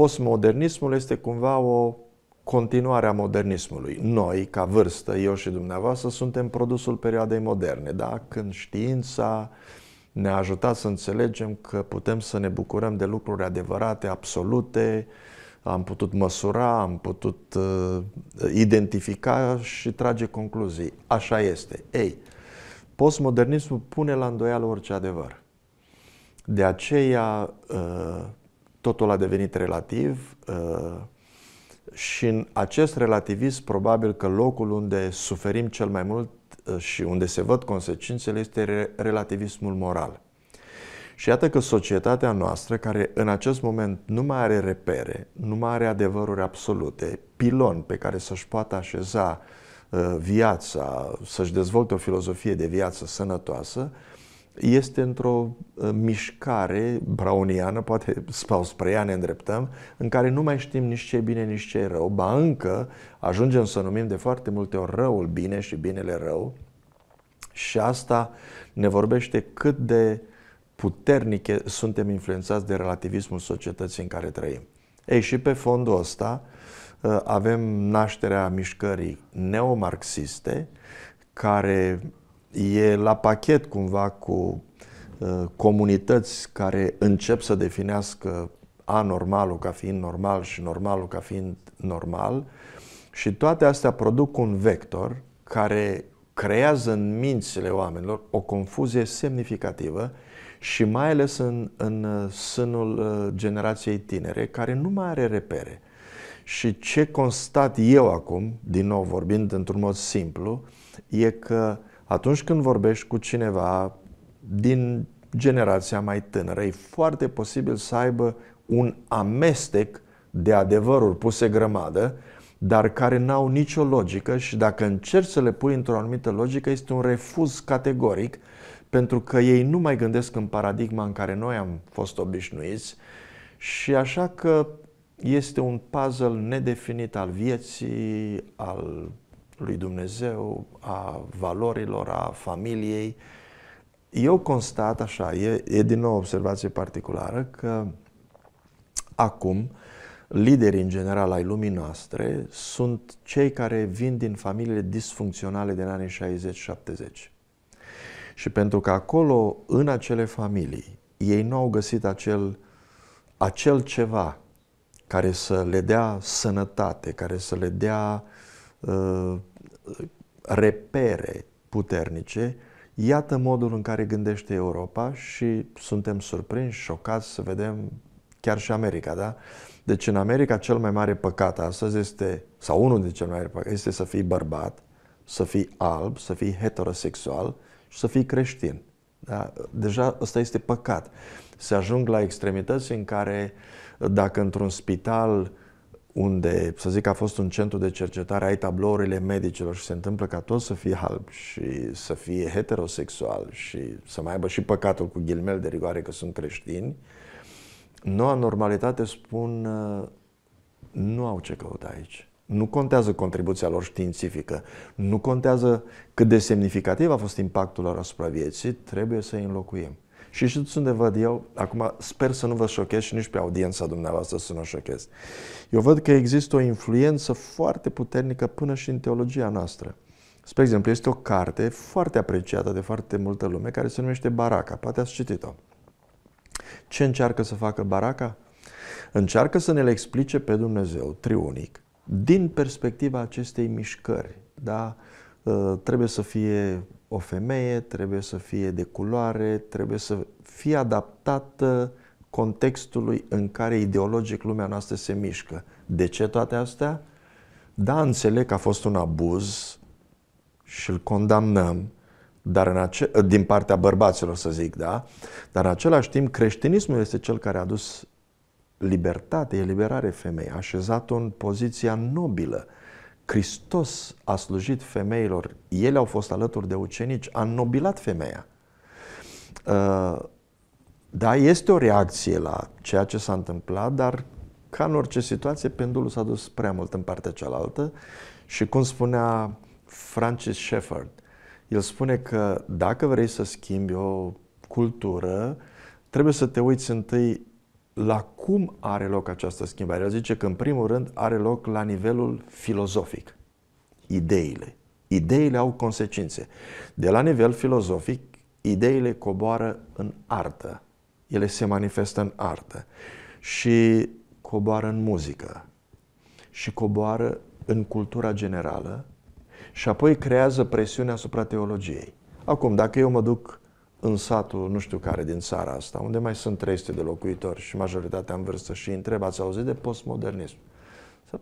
postmodernismul este cumva o continuare a modernismului. Noi, ca vârstă, eu și dumneavoastră, suntem produsul perioadei moderne, da? când știința ne-a ajutat să înțelegem că putem să ne bucurăm de lucruri adevărate, absolute, am putut măsura, am putut uh, identifica și trage concluzii. Așa este. Ei, postmodernismul pune la îndoială orice adevăr. De aceea, uh, totul a devenit relativ uh, și în acest relativism probabil că locul unde suferim cel mai mult uh, și unde se văd consecințele este relativismul moral. Și iată că societatea noastră, care în acest moment nu mai are repere, nu mai are adevăruri absolute, pilon pe care să-și poată așeza uh, viața, să-și dezvolte o filozofie de viață sănătoasă, uh, este într-o uh, mișcare browniană, poate sau spre ea ne îndreptăm, în care nu mai știm nici ce e bine, nici ce e rău, ba încă ajungem să numim de foarte multe ori răul bine și binele rău și asta ne vorbește cât de puternic suntem influențați de relativismul societății în care trăim. Ei, și pe fondul ăsta uh, avem nașterea mișcării neomarxiste, care e la pachet cumva cu uh, comunități care încep să definească anormalul ca fiind normal și normalul ca fiind normal și toate astea produc un vector care creează în mințile oamenilor o confuzie semnificativă și mai ales în, în uh, sânul uh, generației tinere care nu mai are repere. Și ce constat eu acum, din nou vorbind într-un mod simplu, e că atunci când vorbești cu cineva din generația mai tânără, e foarte posibil să aibă un amestec de adevăruri puse grămadă, dar care n-au nicio logică și dacă încerci să le pui într-o anumită logică, este un refuz categoric pentru că ei nu mai gândesc în paradigma în care noi am fost obișnuiți și așa că este un puzzle nedefinit al vieții, al lui Dumnezeu, a valorilor, a familiei. Eu constat așa, e, e din nou o observație particulară, că acum liderii în general ai lumii noastre sunt cei care vin din familiile disfuncționale din anii 60-70. Și pentru că acolo, în acele familii, ei nu au găsit acel, acel ceva care să le dea sănătate, care să le dea uh, repere puternice, iată modul în care gândește Europa și suntem surprinși, șocați să vedem chiar și America, da? Deci în America cel mai mare păcat astăzi este, sau unul dintre cel mai mare păcat, este să fii bărbat, să fii alb, să fii heterosexual și să fii creștin. Da? Deja ăsta este păcat. Se ajung la extremități în care dacă într-un spital uh, unde, să zic, a fost un centru de cercetare ai tablourile medicilor și se întâmplă ca tot să fie alb și să fie heterosexual și să mai aibă și păcatul cu ghilmel de rigoare că sunt creștini, noua normalitate spun uh, nu au ce căuta aici. Nu contează contribuția lor științifică, nu contează cât de semnificativ a fost impactul lor asupra vieții, trebuie să îi înlocuim. Și știți unde văd eu? Acum sper să nu vă șochez și nici pe audiența dumneavoastră să nu șochez. Eu văd că există o influență foarte puternică până și în teologia noastră. Spre exemplu, este o carte foarte apreciată de foarte multă lume care se numește Baraca. Poate ați citit-o. Ce încearcă să facă Baraca? Încearcă să ne le explice pe Dumnezeu triunic din perspectiva acestei mișcări, da? Uh, trebuie să fie o femeie, trebuie să fie de culoare, trebuie să fie adaptată contextului în care ideologic lumea noastră se mișcă. De ce toate astea? Da, înțeleg că a fost un abuz și îl condamnăm, dar în ace- uh, din partea bărbaților să zic, da? Dar în același timp creștinismul este cel care a adus libertate, eliberare femei, așezat-o în poziția nobilă, Hristos a slujit femeilor, ele au fost alături de ucenici, a nobilat femeia. Uh, da, este o reacție la ceea ce s-a întâmplat, dar ca în orice situație, pendulul s-a dus prea mult în partea cealaltă și cum spunea Francis Shefford, el spune că dacă vrei să schimbi o cultură, trebuie să te uiți întâi la cum are loc această schimbare. El zice că, în primul rând, are loc la nivelul filozofic. Ideile. Ideile au consecințe. De la nivel filozofic, ideile coboară în artă. Ele se manifestă în artă și coboară în muzică și coboară în cultura generală și apoi creează presiune asupra teologiei. Acum, dacă eu mă duc în satul nu știu care din țara asta, unde mai sunt 300 de locuitori și majoritatea în vârstă și întreb, ați auzit de postmodernism?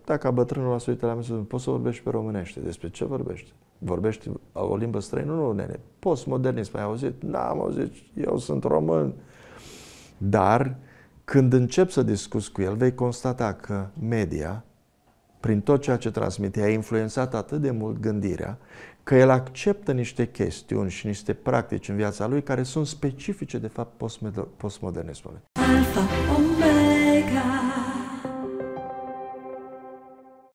Să ca bătrânul a uită la mine și poți să vorbești pe românește. Despre ce vorbești? Vorbești o limbă străină? Nu, nene. Postmodernism, ai auzit? Da, am auzit. Eu sunt român. Dar când încep să discuți cu el, vei constata că media, prin tot ceea ce transmite, a influențat atât de mult gândirea, că el acceptă niște chestiuni și niște practici în viața lui care sunt specifice, de fapt, postmodernismului. Alfa,